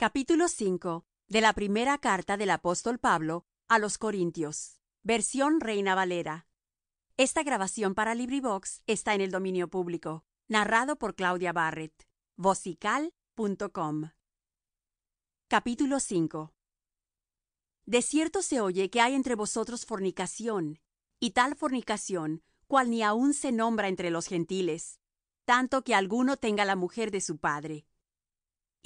Capítulo 5 de la primera carta del apóstol Pablo a los Corintios, versión Reina Valera. Esta grabación para LibriVox está en el dominio público, narrado por Claudia Barrett, vocical.com. Capítulo 5 De cierto se oye que hay entre vosotros fornicación, y tal fornicación, cual ni aun se nombra entre los gentiles, tanto que alguno tenga la mujer de su padre,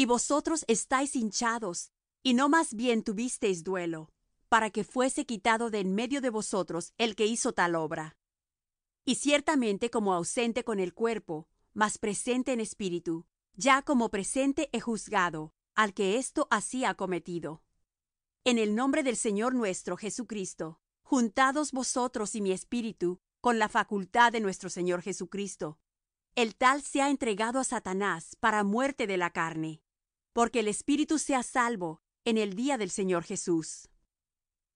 y vosotros estáis hinchados y no más bien tuvisteis duelo para que fuese quitado de en medio de vosotros el que hizo tal obra y ciertamente como ausente con el cuerpo mas presente en espíritu ya como presente he juzgado al que esto así ha cometido en el nombre del señor nuestro jesucristo juntados vosotros y mi espíritu con la facultad de nuestro señor jesucristo el tal se ha entregado a satanás para muerte de la carne porque el espíritu sea salvo en el día del señor jesús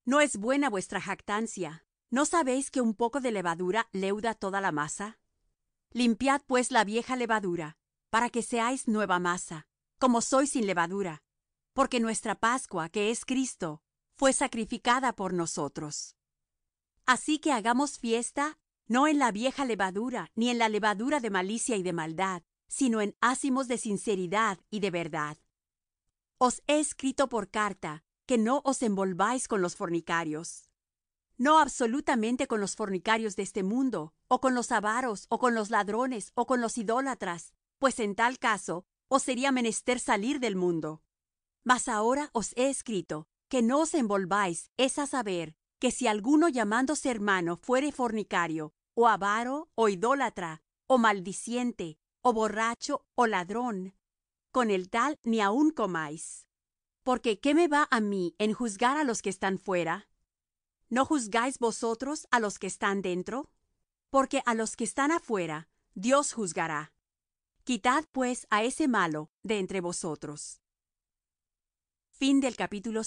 no es buena vuestra jactancia no sabéis que un poco de levadura leuda toda la masa limpiad pues la vieja levadura para que seáis nueva masa como sois sin levadura porque nuestra pascua que es cristo fue sacrificada por nosotros así que hagamos fiesta no en la vieja levadura ni en la levadura de malicia y de maldad sino en ácimos de sinceridad y de verdad os he escrito por carta que no os envolváis con los fornicarios no absolutamente con los fornicarios de este mundo ó con los avaros ó con los ladrones ó con los idólatras pues en tal caso os sería menester salir del mundo mas ahora os he escrito que no os envolváis es á saber que si alguno llamándose hermano fuere fornicario ó avaro ó idólatra ó maldiciente ó borracho ó ladrón con el tal ni aun comáis porque qué me va a mí en juzgar a los que están fuera no juzgáis vosotros á los que están dentro porque á los que están afuera dios juzgará quitad pues á ese malo de entre vosotros fin del capítulo